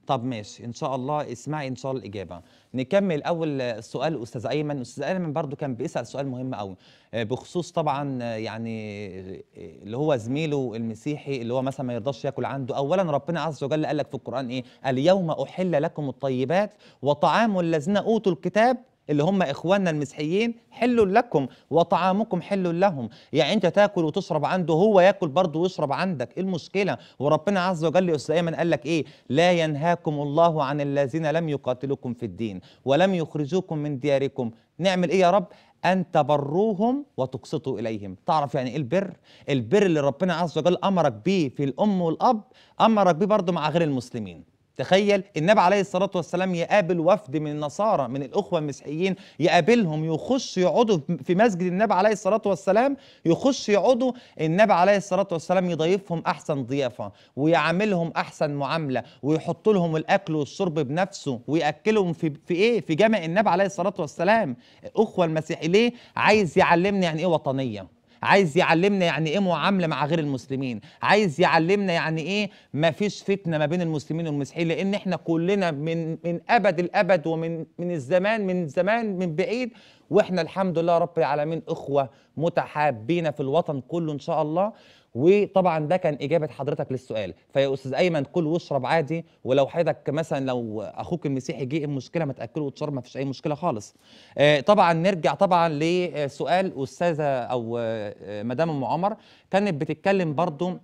طب ماشي ان شاء الله اسمعي ان شاء الله الاجابه نكمل اول سؤال استاذ ايمن استاذ ايمن برضو كان بيسال سؤال مهم قوي آه، بخصوص طبعا آه، يعني آه، اللي هو زميله المسيحي اللي هو مثلا ما يرضاش ياكل عنده اولا ربنا عز وجل قال لك في القران ايه اليوم احل لكم الطيبات وطعام الذين اوتوا الكتاب اللي هم اخواننا المسيحيين حل لكم وطعامكم حل لهم يعني انت تاكل وتشرب عنده هو ياكل برضه ويشرب عندك ايه المشكله وربنا عز وجل ايمن قال لك ايه لا ينهاكم الله عن الذين لم يقاتلوكم في الدين ولم يخرجوكم من دياركم نعمل ايه يا رب أن تبروهم وتقسطوا إليهم تعرف يعني إيه البر؟ البر اللي ربنا عز وجل أمرك بيه في الأم والأب أمرك بيه برضه مع غير المسلمين تخيل النبي عليه الصلاة والسلام يقابل وفد من النصارى من الأخوة المسيحيين يقابلهم يخش يقعدوا في مسجد النبي عليه الصلاة والسلام يخش يقعدوا النبي عليه الصلاة والسلام يضيفهم أحسن ضيافة ويعاملهم أحسن معاملة ويحط لهم الأكل والشرب بنفسه ويأكلهم في, في إيه؟ في جامع النبي عليه الصلاة والسلام الأخوة المسيحي ليه؟ عايز يعلمني يعني إيه وطنية عايز يعلمنا يعني ايه معامله مع غير المسلمين عايز يعلمنا يعني ايه ما فيش فتنه ما بين المسلمين والمسيحيين لان احنا كلنا من من ابد الابد ومن من الزمان من زمان من بعيد واحنا الحمد لله رب العالمين اخوه متحابين في الوطن كله ان شاء الله وطبعا ده كان اجابه حضرتك للسؤال فيا استاذ ايمن كل واشرب عادي ولو حضرتك مثلا لو اخوك المسيحي جه إيه المشكله ما تاكله وتشرب ما فيش اي مشكله خالص آه، طبعا نرجع طبعا لسؤال استاذه او آه، مدام ام عمر كانت بتتكلم برضو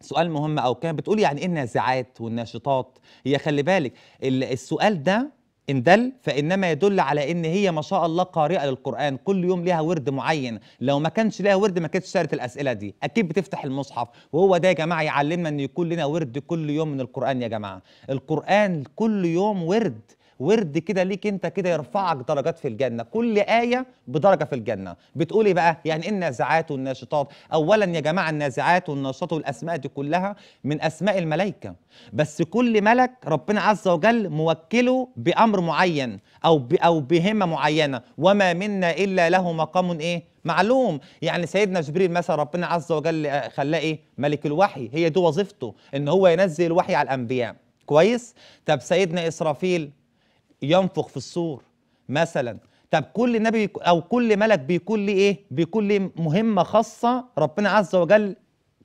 سؤال مهم او كانت بتقول يعني ايه النازعات والناشطات هي خلي بالك السؤال ده إن دل فإنما يدل على إن هي ما شاء الله قارئة للقرآن كل يوم لها ورد معين لو ما كانش لها ورد ما كانتش سألت الأسئلة دي أكيد بتفتح المصحف وهو ده يا جماعة يعلمنا إن يكون لنا ورد كل يوم من القرآن يا جماعة القرآن كل يوم ورد ورد كده ليك انت كده يرفعك درجات في الجنه كل ايه بدرجه في الجنه بتقول ايه بقى يعني النازعات والناشطات اولا يا جماعه النازعات والناشطات والاسماء دي كلها من اسماء الملائكه بس كل ملك ربنا عز وجل موكله بامر معين او او بهمه معينه وما منا الا له مقام ايه معلوم يعني سيدنا جبريل مثلا ربنا عز وجل خلاه ايه ملك الوحي هي دي وظيفته ان هو ينزل الوحي على الانبياء كويس طب سيدنا اسرافيل ينفخ في الصور مثلا طب كل نبي او كل ملك بيكون ليه ايه بيكون ليه مهمه خاصه ربنا عز وجل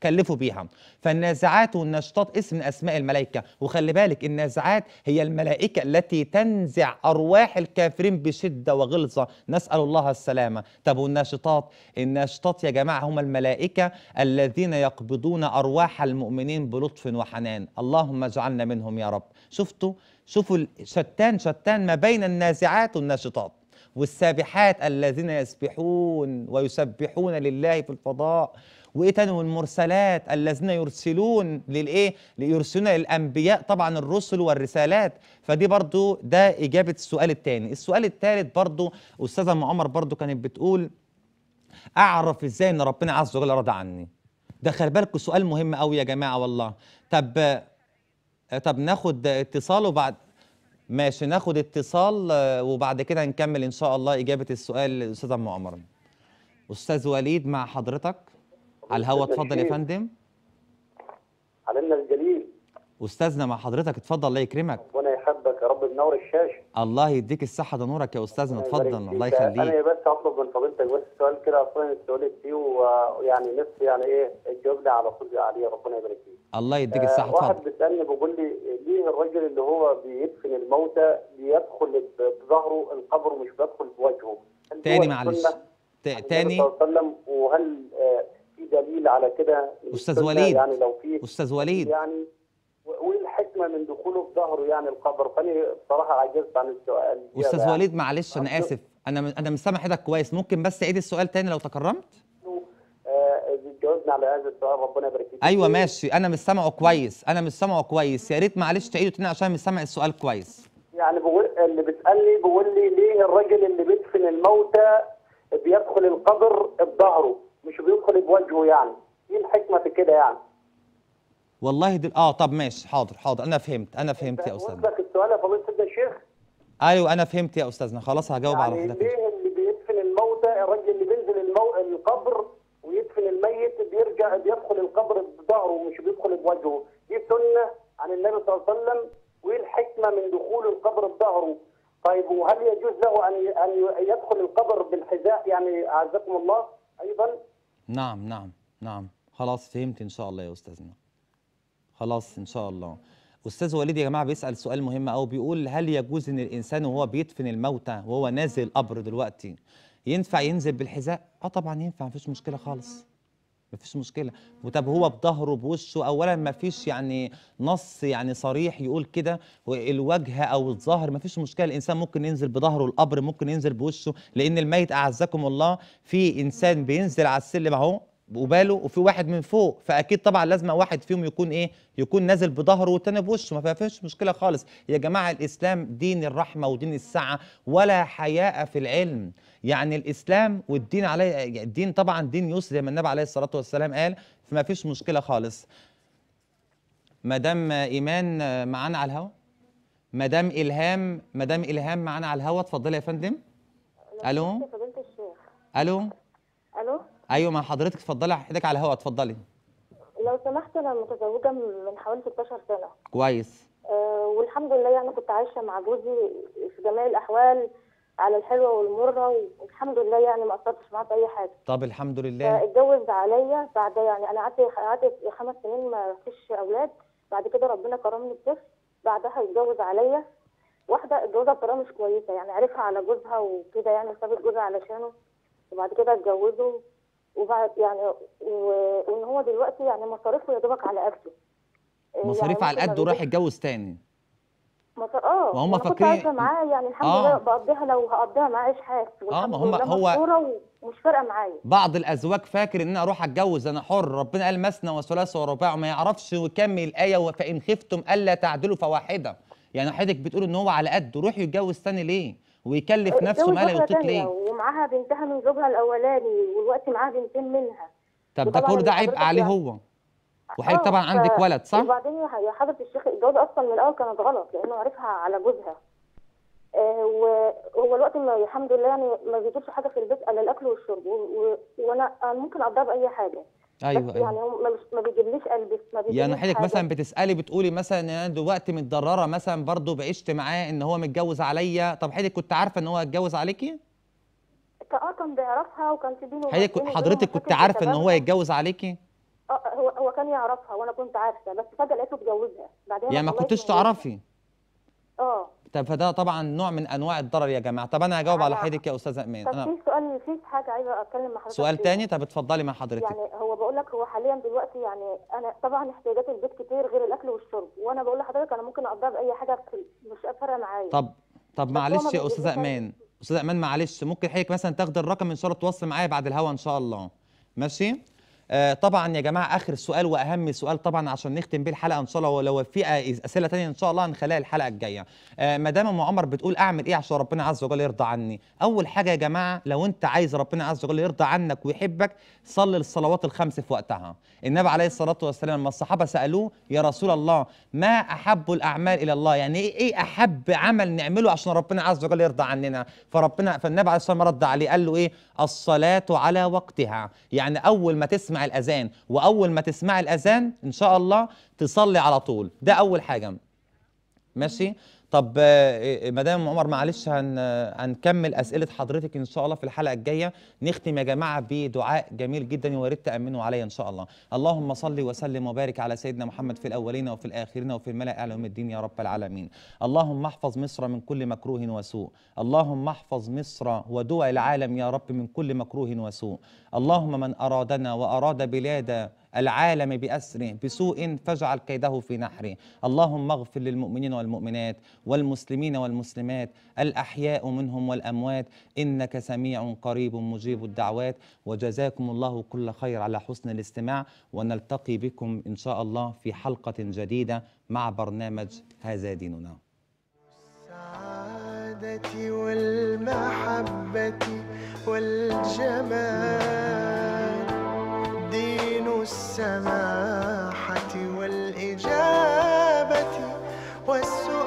كلفوا بيها فالنازعات والنشطات اسم من اسماء الملائكه وخلي بالك النازعات هي الملائكه التي تنزع ارواح الكافرين بشده وغلظه نسال الله السلامه طب والناشطات الناشطات يا جماعه هم الملائكه الذين يقبضون ارواح المؤمنين بلطف وحنان اللهم اجعلنا منهم يا رب شفتوا شوفوا شتان شتان ما بين النازعات والناشطات والسابحات الذين يسبحون ويسبحون لله في الفضاء وايه تاني والمرسلات الذين يرسلون للايه يرسلون للانبياء طبعا الرسل والرسالات فدي برضو ده اجابه السؤال الثاني السؤال الثالث برضو استاذه ام عمر برضو كانت بتقول اعرف ازاي ان ربنا عز وجل رضى عني ده خلي بالكم سؤال مهم قوي يا جماعه والله طب آه، طب ناخد اتصال وبعد ماشي ناخد اتصال آه، وبعد كده نكمل ان شاء الله اجابه السؤال ام عمر استاذ وليد مع حضرتك على الهوا اتفضل يا فندم علمنا الجليل استاذنا مع حضرتك اتفضل الله يكرمك ربنا يحبك يا رب منور الشاشه الله يديك الصحه ده نورك يا استاذنا اتفضل الله يخليك انا بس هطلب من فضيلتك بس سؤال كده اصلا سؤالك فيه ويعني نفسي يعني ايه الجواب ده على طول عليه ربنا يبارك فيك الله يديك آه، الصحه اتفضل واحد بيسالني بيقول لي ليه الراجل اللي هو بيدفن الموتى بيدخل بظهره القبر مش بيدخل بوجهه تاني معلش تاني وهل آه، في دليل على كده استاذ وليد يعني لو في استاذ وليد يعني وايه الحكمه من دخوله في ظهره يعني القبر فانا بصراحه عجزت عن السؤال استاذ يعني. وليد معلش انا اسف انا انا مسامح حضرتك كويس ممكن بس اعيد السؤال تاني لو تكرمت جاوبنا على هذا السؤال ربنا يبارك فيك ايوه ماشي انا مش سامعه كويس انا مش سامعه كويس يا ريت معلش تعيده تاني عشان مش سامع السؤال كويس يعني بقول اللي بتسالني بيقول لي ليه الراجل اللي بيدفن الموتى بيدخل القبر بظهره مش بيدخل بوجهه يعني ايه الحكمه في كده يعني والله دل... اه طب ماشي حاضر حاضر انا فهمت انا فهمت يا استاذ لك السؤال يا فضيله الشيخ ايوه انا فهمت يا استاذنا خلاص هجاوب يعني على حضرتك ليه اللي بيدفن الموتى الراجل اللي بينزل المو... القبر لكن الميت بيرجع بيدخل القبر بظهره مش بيدخل بوجهه دي سنه عن النبي صلى الله عليه وسلم وايه الحكمه من دخول القبر بظهره طيب وهل يجوز له ان ان يدخل القبر بالحذاء يعني اعزكم الله ايضا نعم نعم نعم خلاص فهمت ان شاء الله يا استاذنا خلاص ان شاء الله استاذ وليد يا جماعه بيسال سؤال مهم او بيقول هل يجوز ان الانسان وهو بيدفن الموتى وهو نازل القبر دلوقتي ينفع ينزل بالحذاء اه طبعا ينفع مفيش مشكله خالص مفيش مشكله وطب هو بظهره بوشه اولا مفيش يعني نص يعني صريح يقول كده الوجه او الظهر مفيش مشكله الانسان ممكن ينزل بظهره القبر ممكن ينزل بوشه لان الميت اعزكم الله في انسان بينزل على السلم اهو وباله وفي واحد من فوق فاكيد طبعا لازم واحد فيهم يكون ايه يكون نازل بظهره والتاني بوشه ما فيهاش مشكله خالص يا جماعه الاسلام دين الرحمه ودين السعه ولا حياء في العلم يعني الاسلام والدين عليه الدين طبعا دين يسر زي ما النبي عليه الصلاه والسلام قال فما فيش مشكله خالص مدام ايمان معانا على الهوا مدام الهام مدام الهام معانا على الهوا اتفضلي يا فندم الو الو الو ايوه مع حضرتك اتفضلي حضرتك على الهوا اتفضلي لو سمحت انا متزوجه من حوالي 16 سنه كويس آه والحمد لله يعني كنت عايشه مع جوزي في جميع الاحوال على الحلوه والمره والحمد لله يعني ما قصرتش معاه في اي حاجه طب الحمد لله اتجوز عليا بعد يعني انا قعدت قعدت خمس سنين ما فيش اولاد بعد كده ربنا كرمني بطفل بعدها اتجوز عليا واحده اتجوزها بطريقه مش كويسه يعني عرفها على جوزها وكده يعني سابت جوزها علشانه وبعد كده اتجوزه وبعد يعني وان هو دلوقتي يعني مصاريفه يا دوبك على قده إيه، يعني مصاريف يعني على قده وراح يتجوز تاني اه ما هم يعني فاكرين معاه يعني الحمد آه. لله بقضيها لو هقضيها معاه حاجه اه ما هم هو ومش فارقه معايا بعض الازواج فاكر ان انا اروح اتجوز انا حر ربنا قال مثنى وثلاث ورباع وما يعرفش ويكمل الايه فان خفتم الا تعدلوا فواحده يعني حضرتك بتقول ان هو على قد روح يتجوز تاني ليه ويكلف نفسه ما لا يطيق ليه ومعاها بنتها من زوجها الاولاني والوقت معاها بنتين منها طب ده كل ده عيب عليه يعني هو وحضرتك آه، طبعا عندك آه، ولد صح؟ وبعدين يا حضره الشيخ الجواز اصلا من الاول كانت غلط لانه عرفها على جوزها آه، وهو الوقت ما الحمد لله يعني ما بيجيبش حاجه في البيت الا الاكل والشرب وانا ممكن اقضيها باي حاجه ايوه ايوه يعني ما بيجيبليش البس ما بيجيبليش يعني حضرتك مثلا بتسالي بتقولي مثلا ان انا دلوقتي متضرره مثلا برضه بعشت معاه ان هو متجوز عليا طب حضرتك كنت عارفه ان هو هيتجوز عليكي؟ اه كان بيعرفها وكان في بينه حضرتك كنت عارفه ان هو يتجوز عليكي؟ كان يعرفها وانا كنت عارفه بس فجاه لقيته اتجوزها بعدين يعني ما كنتش تعرفي اه طب فده طبعا نوع من انواع الضرر يا جماعه طب انا هجاوب على حضرتك يا استاذه امين طب في سؤال في حاجه عايزه اتكلم مع حضرتك سؤال تاني طب اتفضلي مع حضرتك يعني هو بقول لك هو حاليا دلوقتي يعني انا طبعا احتياجات البيت كتير غير الاكل والشرب وانا بقول لحضرتك انا ممكن اقضيها باي حاجه مش فارقه معايا طب طب معلش يا استاذه امين استاذه امين معلش ممكن حضرتك مثلا تاخدي الرقم ان شاء الله تتواصلي معايا بعد الهوا ان شاء الله ماشي آه طبعا يا جماعه اخر سؤال واهم سؤال طبعا عشان نختم بيه الحلقه ان شاء الله ولو في اسئله ثانيه ان شاء الله هنخليها الحلقه الجايه آه ما دام ام عمر بتقول اعمل ايه عشان ربنا عز وجل يرضى عني اول حاجه يا جماعه لو انت عايز ربنا عز وجل يرضى عنك ويحبك صلي الصلوات الخمس في وقتها النبي عليه الصلاه والسلام لما الصحابه سالوه يا رسول الله ما احب الاعمال الى الله يعني ايه, إيه احب عمل نعمله عشان ربنا عز وجل يرضى عننا فربنا فالنبي عليه الصلاه والسلام رد عليه قال له ايه الصلاه على وقتها يعني اول ما تسمع الاذان واول ما تسمع الاذان ان شاء الله تصلي على طول ده اول حاجه ماشي طب آه، آه، مدام عمر معلش هن آه، هنكمل اسئله حضرتك ان شاء الله في الحلقه الجايه نختم يا جماعه بدعاء جميل جدا ويا ريت تامنوا عليا ان شاء الله اللهم صل وسلم وبارك على سيدنا محمد في الاولين وفي الاخرين وفي الملا أعلى يوم الدين يا رب العالمين اللهم احفظ مصر من كل مكروه وسوء اللهم احفظ مصر ودول العالم يا رب من كل مكروه وسوء اللهم من أرادنا وأراد بلاد العالم بأسره بسوء فاجعل كيده في نحره اللهم اغفر للمؤمنين والمؤمنات والمسلمين والمسلمات الأحياء منهم والأموات إنك سميع قريب مجيب الدعوات وجزاكم الله كل خير على حسن الاستماع ونلتقي بكم إن شاء الله في حلقة جديدة مع برنامج هذا ديننا السعادة والمحبة والجمال دين السماحة والإجابة والسؤال